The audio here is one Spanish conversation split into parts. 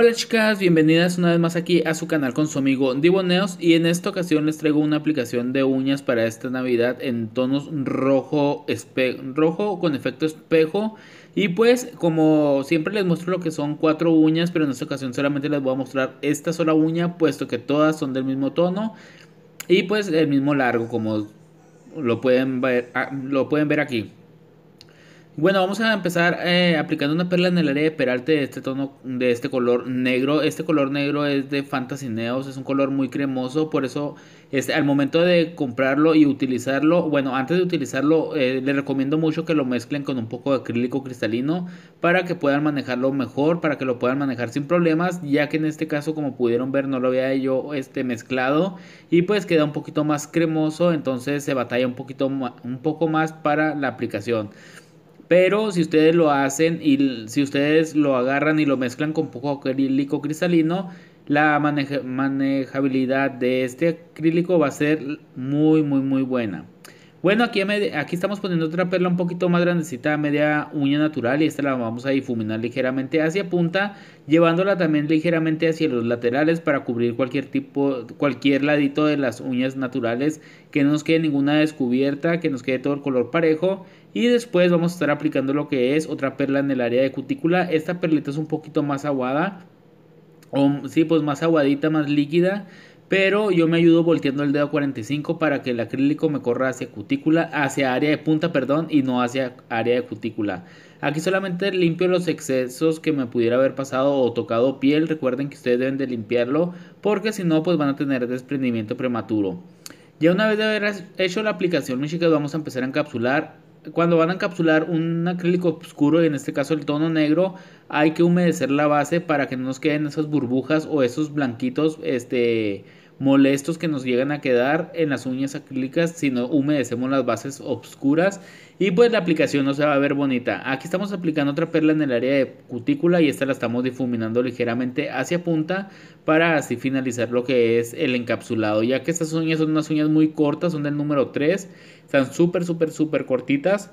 Hola chicas, bienvenidas una vez más aquí a su canal con su amigo Diboneos y en esta ocasión les traigo una aplicación de uñas para esta navidad en tonos rojo, rojo con efecto espejo y pues como siempre les muestro lo que son cuatro uñas pero en esta ocasión solamente les voy a mostrar esta sola uña puesto que todas son del mismo tono y pues el mismo largo como lo pueden ver, ah, lo pueden ver aquí. Bueno, vamos a empezar eh, aplicando una perla en el área de peralte de este tono, de este color negro. Este color negro es de Fantasy Neos, es un color muy cremoso, por eso este, al momento de comprarlo y utilizarlo, bueno, antes de utilizarlo eh, les recomiendo mucho que lo mezclen con un poco de acrílico cristalino para que puedan manejarlo mejor, para que lo puedan manejar sin problemas, ya que en este caso como pudieron ver no lo había yo este, mezclado y pues queda un poquito más cremoso, entonces se batalla un, poquito, un poco más para la aplicación. Pero si ustedes lo hacen y si ustedes lo agarran y lo mezclan con poco acrílico cristalino, la manejabilidad de este acrílico va a ser muy, muy, muy buena. Bueno, aquí, aquí estamos poniendo otra perla un poquito más grandecita, media uña natural, y esta la vamos a difuminar ligeramente hacia punta, llevándola también ligeramente hacia los laterales para cubrir cualquier tipo, cualquier ladito de las uñas naturales, que no nos quede ninguna descubierta, que nos quede todo el color parejo, y después vamos a estar aplicando lo que es otra perla en el área de cutícula. Esta perlita es un poquito más aguada. O, sí, pues más aguadita, más líquida. Pero yo me ayudo volteando el dedo 45 para que el acrílico me corra hacia cutícula, hacia área de punta, perdón, y no hacia área de cutícula. Aquí solamente limpio los excesos que me pudiera haber pasado o tocado piel. Recuerden que ustedes deben de limpiarlo porque si no, pues van a tener desprendimiento prematuro. Ya una vez de haber hecho la aplicación, mis vamos a empezar a encapsular cuando van a encapsular un acrílico oscuro, en este caso el tono negro, hay que humedecer la base para que no nos queden esas burbujas o esos blanquitos este, molestos que nos llegan a quedar en las uñas acrílicas si no humedecemos las bases oscuras y pues la aplicación no se va a ver bonita. Aquí estamos aplicando otra perla en el área de cutícula y esta la estamos difuminando ligeramente hacia punta para así finalizar lo que es el encapsulado ya que estas uñas son unas uñas muy cortas, son del número 3, están súper súper súper cortitas.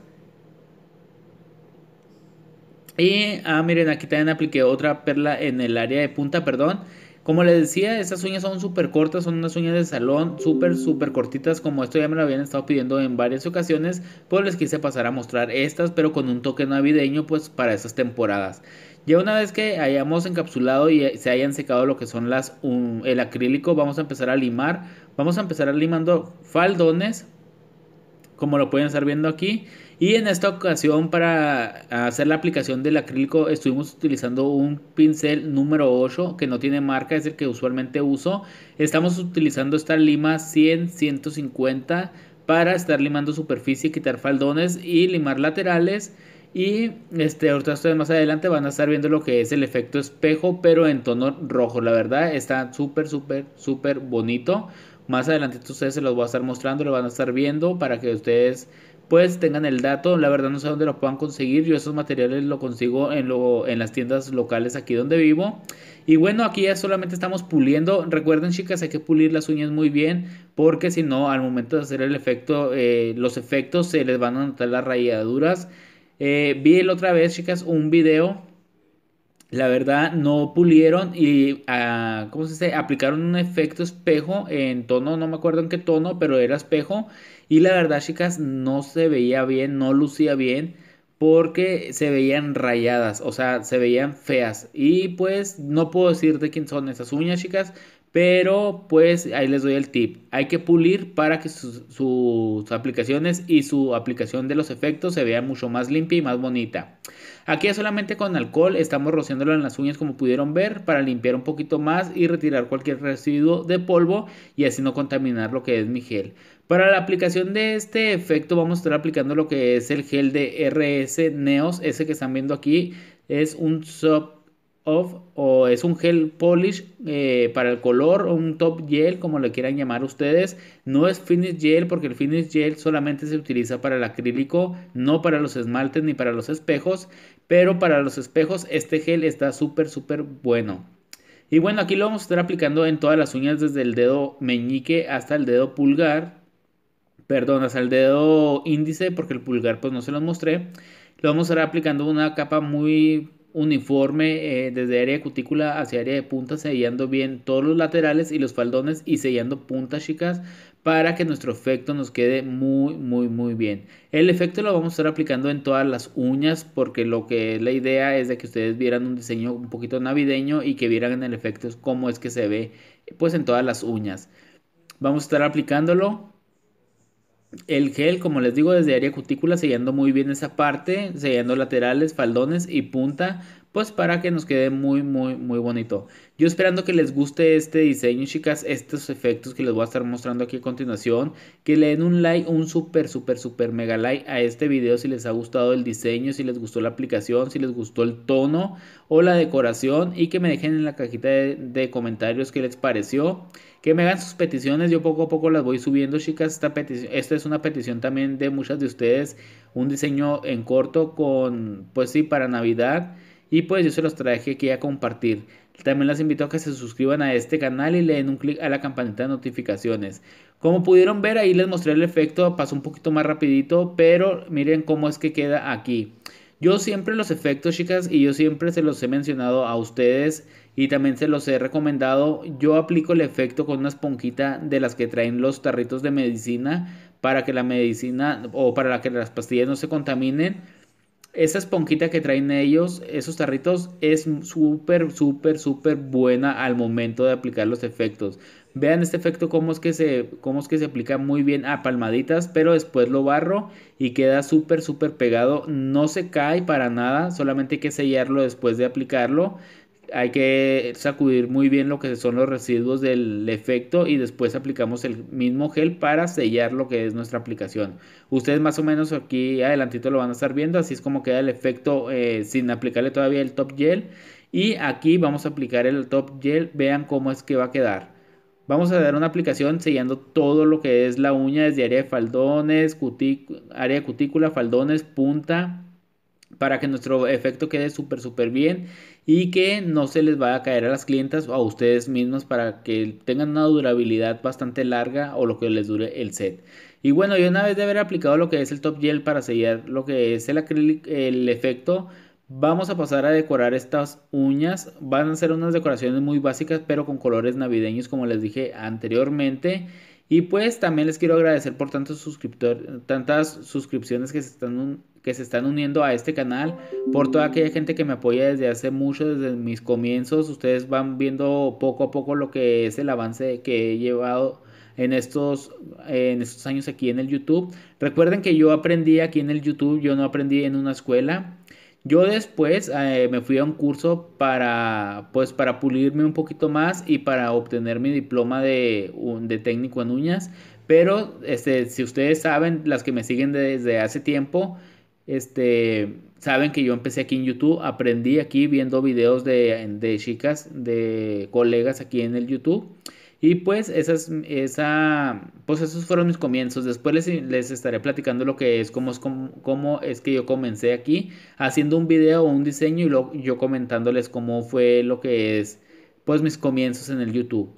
Y ah, miren, aquí también apliqué otra perla en el área de punta, perdón. Como les decía, estas uñas son súper cortas, son unas uñas de salón, súper, súper cortitas, como esto ya me lo habían estado pidiendo en varias ocasiones, pues les quise pasar a mostrar estas, pero con un toque navideño, pues para estas temporadas. Ya una vez que hayamos encapsulado y se hayan secado lo que son las el acrílico, vamos a empezar a limar. Vamos a empezar a limando faldones, como lo pueden estar viendo aquí. Y en esta ocasión para hacer la aplicación del acrílico estuvimos utilizando un pincel número 8 que no tiene marca, es el que usualmente uso. Estamos utilizando esta lima 100-150 para estar limando superficie, quitar faldones y limar laterales. Y este, ahorita ustedes más adelante van a estar viendo lo que es el efecto espejo, pero en tono rojo. La verdad está súper, súper, súper bonito. Más adelante ustedes se los voy a estar mostrando, lo van a estar viendo para que ustedes pues tengan el dato. La verdad no sé dónde lo puedan conseguir. Yo esos materiales los consigo en, lo, en las tiendas locales aquí donde vivo. Y bueno, aquí ya solamente estamos puliendo. Recuerden chicas, hay que pulir las uñas muy bien porque si no, al momento de hacer el efecto, eh, los efectos se les van a notar las rayaduras. Eh, vi el otra vez chicas un video la verdad no pulieron y ah ¿cómo se dice? aplicaron un efecto espejo en tono, no me acuerdo en qué tono, pero era espejo y la verdad chicas no se veía bien, no lucía bien porque se veían rayadas, o sea, se veían feas y pues no puedo decirte quién son esas uñas chicas, pero pues ahí les doy el tip. Hay que pulir para que sus, aplicaciones y su aplicación de los efectos se vea mucho más limpia y más bonita. Aquí solamente con alcohol estamos rociándolo en las uñas como pudieron ver para limpiar un poquito más y retirar cualquier residuo de polvo y así no contaminar lo que es mi gel. Para la aplicación de este efecto vamos a estar aplicando lo que es el gel de RS Neos. Ese que están viendo aquí es un sub o es un gel polish eh, para el color o un top gel como le quieran llamar ustedes no es finish gel porque el finish gel solamente se utiliza para el acrílico no para los esmaltes ni para los espejos pero para los espejos este gel está súper súper bueno y bueno aquí lo vamos a estar aplicando en todas las uñas desde el dedo meñique hasta el dedo pulgar perdón hasta el dedo índice porque el pulgar pues no se los mostré lo vamos a estar aplicando una capa muy uniforme eh, desde área de cutícula hacia área de punta, sellando bien todos los laterales y los faldones y sellando puntas chicas para que nuestro efecto nos quede muy muy muy bien. El efecto lo vamos a estar aplicando en todas las uñas porque lo que es la idea es de que ustedes vieran un diseño un poquito navideño y que vieran en el efecto cómo es que se ve pues en todas las uñas. Vamos a estar aplicándolo el gel, como les digo, desde área cutícula, sellando muy bien esa parte, sellando laterales, faldones y punta pues para que nos quede muy, muy, muy bonito. Yo esperando que les guste este diseño, chicas, estos efectos que les voy a estar mostrando aquí a continuación. Que le den un like, un super, super, super mega like a este video si les ha gustado el diseño, si les gustó la aplicación, si les gustó el tono o la decoración. Y que me dejen en la cajita de, comentarios qué les pareció. Que me hagan sus peticiones, yo poco a poco las voy subiendo, chicas. Esta, petición, esta es una petición también de muchas de ustedes. Un diseño en corto con, pues sí, para Navidad y pues yo se los traje aquí a compartir. También las invito a que se suscriban a este canal y le den un clic a la campanita de notificaciones. Como pudieron ver ahí les mostré el efecto, pasó un poquito más rapidito, pero miren cómo es que queda aquí. Yo siempre los efectos chicas y yo siempre se los he mencionado a ustedes y también se los he recomendado. Yo aplico el efecto con una esponjita de las que traen los tarritos de medicina para que la medicina o para que las pastillas no se contaminen esa esponjita que traen ellos, esos tarritos, es súper, súper, súper buena al momento de aplicar los efectos. Vean este efecto cómo es que se, cómo es que se aplica muy bien a palmaditas, pero después lo barro y queda súper, súper pegado. No se cae para nada, solamente hay que sellarlo después de aplicarlo hay que sacudir muy bien lo que son los residuos del efecto y después aplicamos el mismo gel para sellar lo que es nuestra aplicación. Ustedes más o menos aquí adelantito lo van a estar viendo, así es como queda el efecto eh, sin aplicarle todavía el top gel. Y aquí vamos a aplicar el top gel, vean cómo es que va a quedar. Vamos a dar una aplicación sellando todo lo que es la uña desde área de faldones, área de cutícula, faldones, punta, para que nuestro efecto quede súper súper bien y que no se les vaya a caer a las clientas o a ustedes mismos para que tengan una durabilidad bastante larga o lo que les dure el set. Y bueno, yo una vez de haber aplicado lo que es el top gel para sellar lo que es el acrílico, el efecto, vamos a pasar a decorar estas uñas. Van a ser unas decoraciones muy básicas pero con colores navideños como les dije anteriormente. Y pues también les quiero agradecer por tantos suscriptores tantas suscripciones que se están que se están uniendo a este canal, por toda aquella gente que me apoya desde hace mucho, desde mis comienzos. Ustedes van viendo poco a poco lo que es el avance que he llevado en estos, en estos años aquí en el YouTube. Recuerden que yo aprendí aquí en el YouTube, yo no aprendí en una escuela. Yo después eh, me fui a un curso para, pues, para pulirme un poquito más y para obtener mi diploma de, de técnico en uñas. Pero este, si ustedes saben, las que me siguen desde hace tiempo, este, saben que yo empecé aquí en YouTube, aprendí aquí viendo videos de, chicas, de colegas aquí en el YouTube. Y pues esas, esa, pues esos fueron mis comienzos. Después les, estaré platicando lo que es cómo, es, cómo, es que yo comencé aquí haciendo un video o un diseño y lo, yo comentándoles cómo fue lo que es, pues mis comienzos en el YouTube.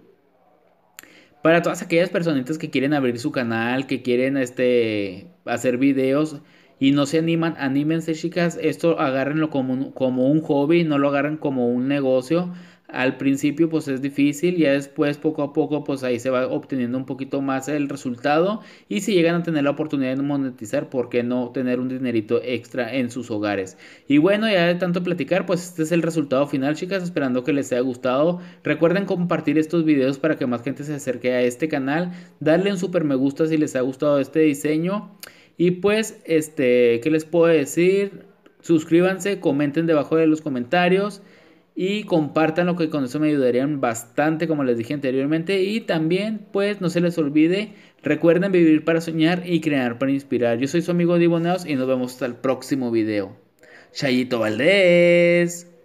Para todas aquellas personitas que quieren abrir su canal, que quieren este, hacer videos, y no se animan, anímense chicas, esto agárrenlo como un, como un hobby, no lo agarren como un negocio. Al principio pues es difícil, ya después poco a poco pues ahí se va obteniendo un poquito más el resultado y si llegan a tener la oportunidad de monetizar, ¿por qué no tener un dinerito extra en sus hogares? Y bueno, ya de tanto platicar, pues este es el resultado final chicas, esperando que les haya gustado. Recuerden compartir estos videos para que más gente se acerque a este canal, darle un super me gusta si les ha gustado este diseño. Y pues, este, ¿qué les puedo decir? Suscríbanse, comenten debajo de los comentarios y compartan lo que con eso me ayudarían bastante como les dije anteriormente y también pues no se les olvide recuerden vivir para soñar y crear para inspirar yo soy su amigo Diboneos y nos vemos hasta el próximo video Chayito Valdés